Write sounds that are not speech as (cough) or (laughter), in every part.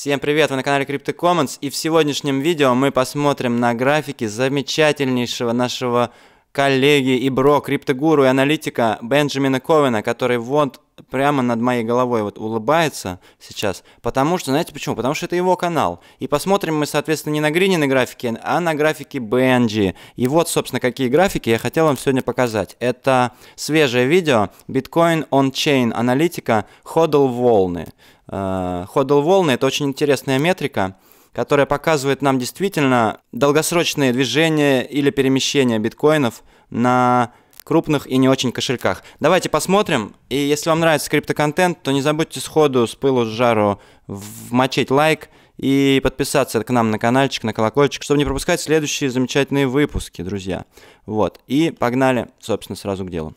Всем привет, вы на канале Crypto Commons, и в сегодняшнем видео мы посмотрим на графики замечательнейшего нашего коллеги и бро, криптогуру и аналитика Бенджамина Ковена, который вот прямо над моей головой вот улыбается сейчас, потому что, знаете почему? Потому что это его канал. И посмотрим мы, соответственно, не на Грине на графике, а на графике Бенджи. И вот, собственно, какие графики я хотел вам сегодня показать. Это свежее видео Bitcoin on Chain аналитика Ходл волны. Э, Ходл волны – это очень интересная метрика, которая показывает нам действительно долгосрочные движения или перемещения биткоинов на крупных и не очень кошельках. Давайте посмотрим. И если вам нравится криптоконтент, то не забудьте сходу с пылу с жару вмочить лайк и подписаться к нам на каналчик, на колокольчик, чтобы не пропускать следующие замечательные выпуски, друзья. Вот. И погнали, собственно, сразу к делу.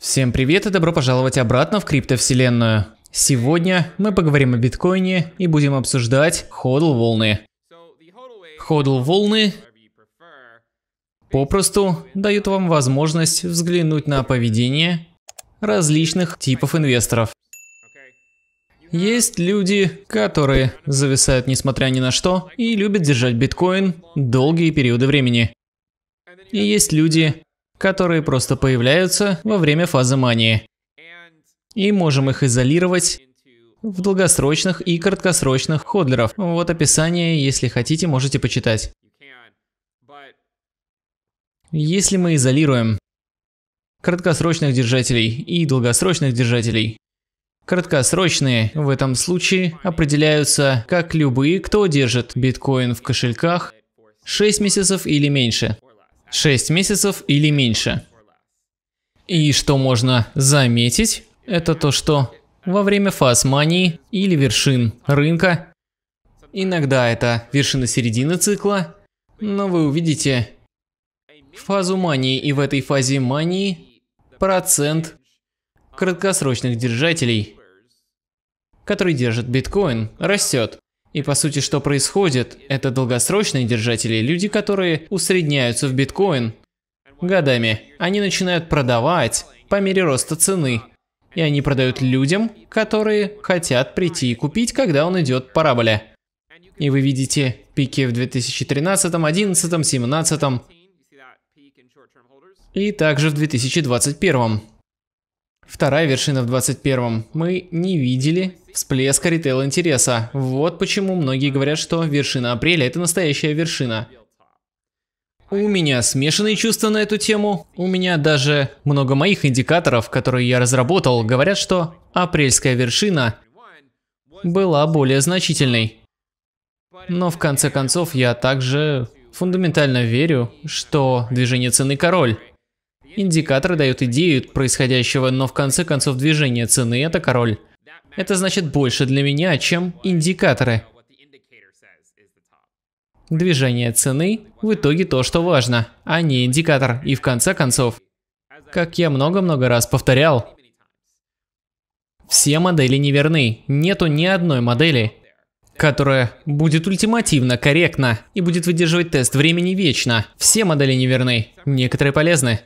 Всем привет и добро пожаловать обратно в криптовселенную. Сегодня мы поговорим о биткоине и будем обсуждать ходл волны. Ходл волны Попросту дают вам возможность взглянуть на поведение различных типов инвесторов. Есть люди, которые зависают несмотря ни на что и любят держать биткоин долгие периоды времени. И есть люди, которые просто появляются во время фазы мании. И можем их изолировать в долгосрочных и краткосрочных ходлеров. Вот описание, если хотите, можете почитать. Если мы изолируем краткосрочных держателей и долгосрочных держателей, Краткосрочные в этом случае определяются как любые, кто держит биткоин в кошельках 6 месяцев или меньше. 6 месяцев или меньше. И что можно заметить, это то, что во время фаз мании или вершин рынка, иногда это вершина середины цикла, но вы увидите, фазу мании, и в этой фазе мании процент краткосрочных держателей, которые держат биткоин, растет. И по сути, что происходит, это долгосрочные держатели, люди, которые усредняются в биткоин годами. Они начинают продавать по мере роста цены. И они продают людям, которые хотят прийти и купить, когда он идет параболя. И вы видите пики в 2013, 2011, 2017 и также в 2021. Вторая вершина в 2021. Мы не видели всплеска ритейл-интереса. Вот почему многие говорят, что вершина апреля – это настоящая вершина. У меня смешанные чувства на эту тему. У меня даже много моих индикаторов, которые я разработал, говорят, что апрельская вершина была более значительной. Но в конце концов я также фундаментально верю, что движение цены король. Индикатор дает идею происходящего, но в конце концов движение цены – это король. Это значит больше для меня, чем индикаторы. Движение цены – в итоге то, что важно, а не индикатор. И в конце концов, как я много-много раз повторял, все модели неверны. Нету ни одной модели, которая будет ультимативно корректна и будет выдерживать тест времени вечно. Все модели неверны, некоторые полезны.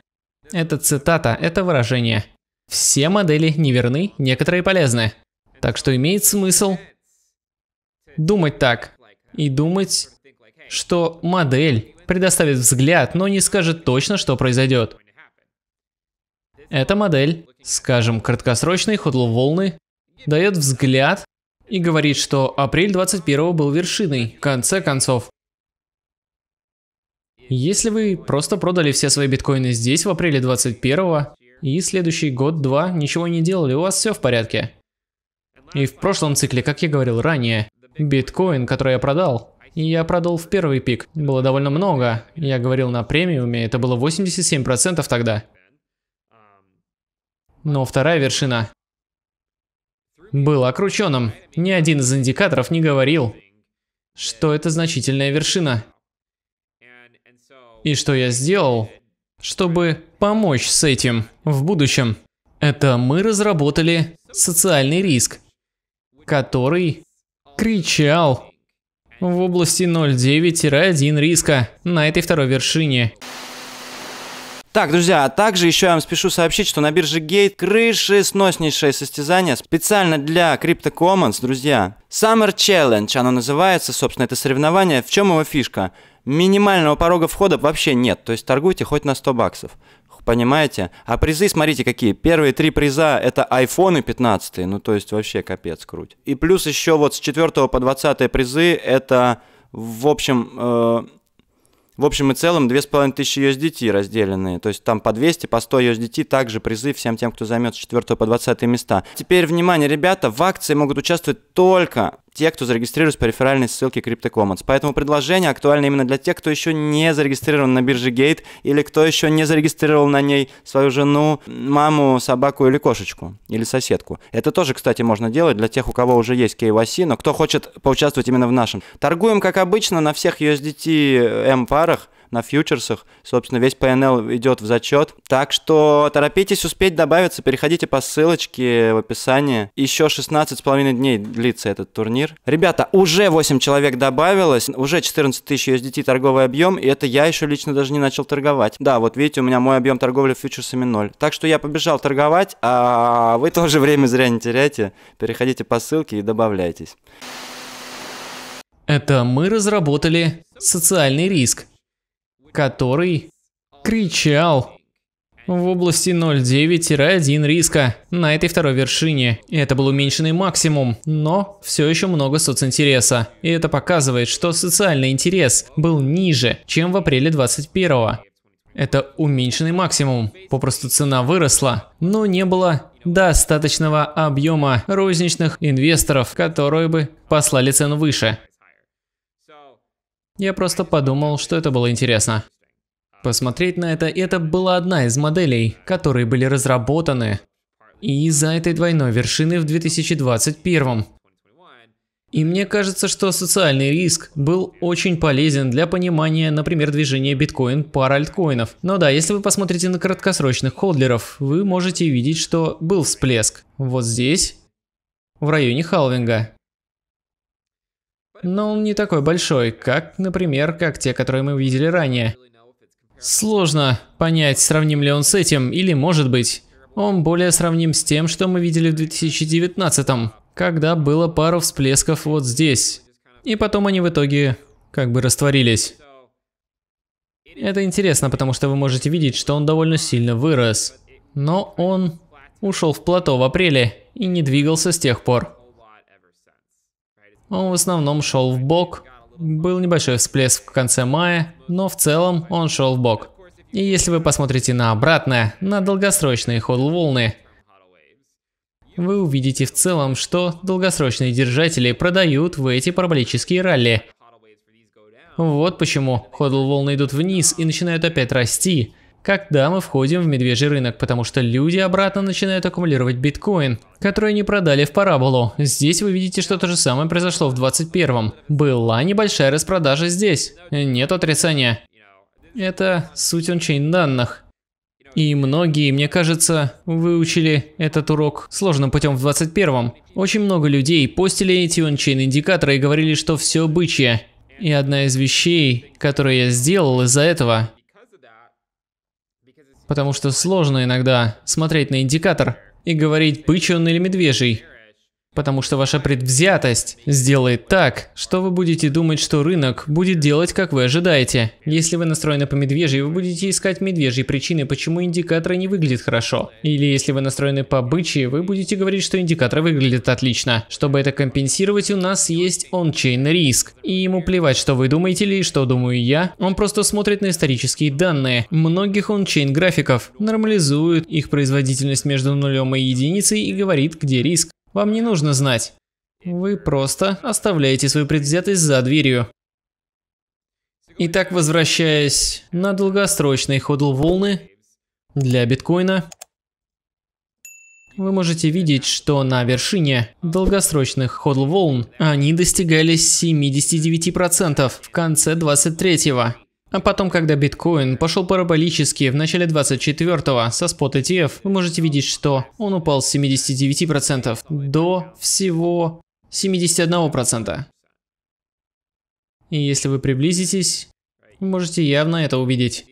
Это цитата, это выражение. Все модели неверны, некоторые полезны. Так что имеет смысл думать так. И думать, что модель предоставит взгляд, но не скажет точно, что произойдет. Эта модель, скажем, краткосрочной ходловолны, дает взгляд и говорит, что апрель 21 был вершиной, в конце концов. Если вы просто продали все свои биткоины здесь в апреле 21 и следующий год-два ничего не делали, у вас все в порядке. И в прошлом цикле, как я говорил ранее, биткоин, который я продал, я продал в первый пик, было довольно много. Я говорил на премиуме, это было 87% тогда. Но вторая вершина была крученым. Ни один из индикаторов не говорил, что это значительная вершина и что я сделал, чтобы помочь с этим в будущем. Это мы разработали социальный риск, который кричал в области 0,9-1 риска на этой второй вершине. Так, друзья, а также еще я вам спешу сообщить, что на бирже Gate крыши сноснейшее состязание специально для Crypto Commons, друзья. Summer Challenge, оно называется, собственно, это соревнование. В чем его фишка? минимального порога входа вообще нет. То есть торгуйте хоть на 100 баксов. Понимаете? А призы, смотрите, какие. Первые три приза – это айфоны 15 ну то есть вообще капец круть. И плюс еще вот с 4 по 20 призы – это, в общем, э, в общем и целом 2500 USDT разделенные. То есть там по 200, по 100 USDT также призы всем тем, кто займет с 4 по 20 места. Теперь, внимание, ребята, в акции могут участвовать только те, кто зарегистрируется по реферальной ссылке CryptoCommons. Поэтому предложение актуально именно для тех, кто еще не зарегистрирован на бирже Gate или кто еще не зарегистрировал на ней свою жену, маму, собаку или кошечку, или соседку. Это тоже, кстати, можно делать для тех, у кого уже есть KYC, но кто хочет поучаствовать именно в нашем. Торгуем, как обычно, на всех USDT M-парах – на фьючерсах. Собственно, весь PNL идет в зачет. Так что торопитесь успеть добавиться, переходите по ссылочке в описании. Еще 16,5 дней длится этот турнир. Ребята, уже 8 человек добавилось, уже 14 тысяч USDT торговый объем, и это я еще лично даже не начал торговать. Да, вот видите, у меня мой объем торговли фьючерсами 0. Так что я побежал торговать, а вы тоже время зря не теряйте. Переходите по ссылке и добавляйтесь. Это мы разработали социальный риск который кричал в области 0,9-1 риска на этой второй вершине. Это был уменьшенный максимум, но все еще много социнтереса. И это показывает, что социальный интерес был ниже, чем в апреле 21 -го. Это уменьшенный максимум, попросту цена выросла, но не было достаточного объема розничных инвесторов, которые бы послали цену выше. Я просто подумал, что это было интересно. Посмотреть на это, это была одна из моделей, которые были разработаны из-за этой двойной вершины в 2021. И мне кажется, что социальный риск был очень полезен для понимания, например, движения биткоин пар альткоинов. Но да, если вы посмотрите на краткосрочных холдеров, вы можете видеть, что был всплеск вот здесь, в районе халвинга но он не такой большой, как, например, как те, которые мы видели ранее. Сложно понять, сравним ли он с этим, или может быть, он более сравним с тем, что мы видели в 2019, когда было пару всплесков вот здесь. И потом они в итоге как бы растворились. Это интересно, потому что вы можете видеть, что он довольно сильно вырос. Но он ушел в плато в апреле и не двигался с тех пор. Он в основном шел в бок. Был небольшой всплеск в конце мая, но в целом он шел в бок. И если вы посмотрите на обратное, на долгосрочные ходл волны, вы увидите в целом, что долгосрочные держатели продают в эти параболические ралли. Вот почему ходл волны идут вниз и начинают опять расти, когда мы входим в медвежий рынок, потому что люди обратно начинают аккумулировать биткоин, который они продали в параболу. Здесь вы видите, что то же самое произошло в 21-м. Была небольшая распродажа здесь. Нет отрицания. Это суть ончейн данных. И многие, мне кажется, выучили этот урок сложным путем в 21-м. Очень много людей постили эти ончейн индикаторы и говорили, что все бычье. И одна из вещей, которую я сделал из-за этого, потому что сложно иногда смотреть на индикатор и говорить, пычий он или медвежий. Потому что ваша предвзятость сделает так, что вы будете думать, что рынок будет делать, как вы ожидаете. Если вы настроены по медвежьей, вы будете искать медвежьи причины, почему индикаторы не выглядят хорошо. Или если вы настроены по бычьи, вы будете говорить, что индикаторы выглядят отлично. Чтобы это компенсировать, у нас есть ончейн риск. И ему плевать, что вы думаете или что думаю я. Он просто смотрит на исторические данные. Многих ончейн графиков, нормализует их производительность между нулем и единицей и говорит, где риск. Вам не нужно знать. Вы просто оставляете свою предвзятость за дверью. Итак, возвращаясь на долгосрочные ходл волны для биткоина, вы можете видеть, что на вершине долгосрочных ходл волн они достигали 79% в конце 23-го. А потом, когда биткоин пошел параболически в начале 24-го со спот ETF, вы можете видеть, что он упал с 79% до всего 71%. И если вы приблизитесь, вы можете явно это увидеть.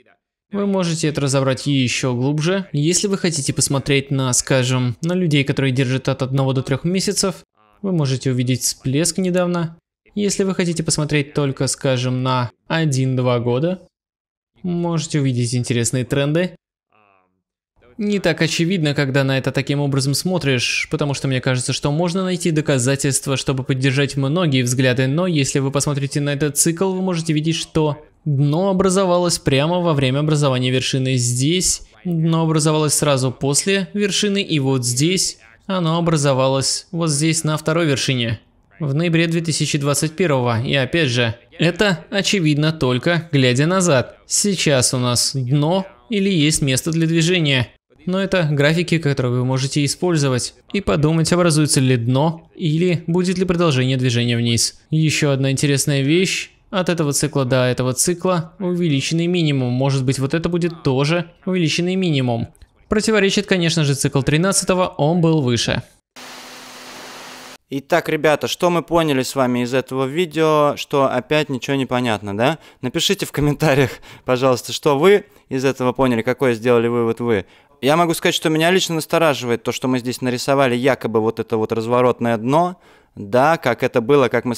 Вы можете это разобрать еще глубже. Если вы хотите посмотреть на, скажем, на людей, которые держат от 1 до 3 месяцев, вы можете увидеть всплеск недавно. Если вы хотите посмотреть только, скажем, на 1-2 года, можете увидеть интересные тренды. Не так очевидно, когда на это таким образом смотришь, потому что мне кажется, что можно найти доказательства, чтобы поддержать многие взгляды, но если вы посмотрите на этот цикл, вы можете видеть, что дно образовалось прямо во время образования вершины здесь, дно образовалось сразу после вершины, и вот здесь оно образовалось вот здесь на второй вершине в ноябре 2021. И опять же, это очевидно только глядя назад. Сейчас у нас дно или есть место для движения. Но это графики, которые вы можете использовать и подумать, образуется ли дно или будет ли продолжение движения вниз. Еще одна интересная вещь. От этого цикла до этого цикла увеличенный минимум. Может быть вот это будет тоже увеличенный минимум. Противоречит, конечно же, цикл 13, го он был выше. Итак, ребята, что мы поняли с вами из этого видео, что опять ничего не понятно, да? Напишите в комментариях, (laughs) пожалуйста, что вы из этого поняли, какой сделали вывод вы. Я могу сказать, что меня лично настораживает то, что мы здесь нарисовали якобы вот это вот разворотное дно, да, как это было, как, мы,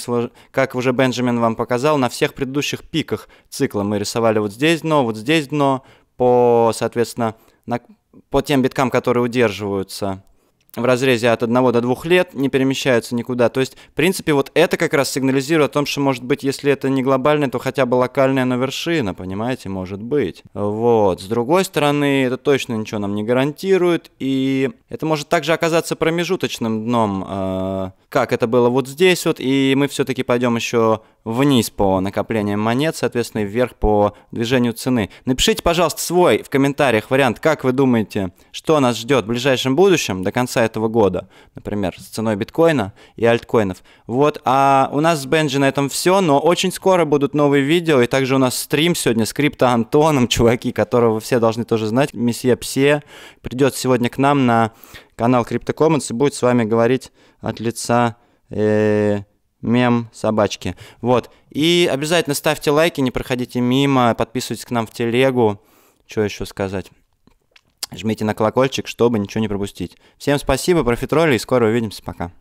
как уже Бенджамин вам показал, на всех предыдущих пиках цикла мы рисовали вот здесь дно, вот здесь дно, по, соответственно, на, по тем биткам, которые удерживаются в разрезе от 1 до 2 лет, не перемещаются никуда. То есть, в принципе, вот это как раз сигнализирует о том, что, может быть, если это не глобальное, то хотя бы локальная, на вершина, понимаете, может быть. Вот. С другой стороны, это точно ничего нам не гарантирует, и это может также оказаться промежуточным дном, э, как это было вот здесь вот, и мы все-таки пойдем еще вниз по накоплениям монет, соответственно, и вверх по движению цены. Напишите, пожалуйста, свой в комментариях вариант, как вы думаете, что нас ждет в ближайшем будущем, до конца конца этого года, например, с ценой биткоина и альткоинов. Вот, а у нас с Бенджи на этом все, но очень скоро будут новые видео, и также у нас стрим сегодня с Крипто Антоном, (laughs) чуваки, которого все должны тоже знать, месье Псе, придет сегодня к нам на канал Крипто Commons и будет с вами говорить от лица... Э мем собачки. Вот. И обязательно ставьте лайки, не проходите мимо, подписывайтесь к нам в телегу. Что еще сказать? Жмите на колокольчик, чтобы ничего не пропустить. Всем спасибо, профитроли, и скоро увидимся, пока.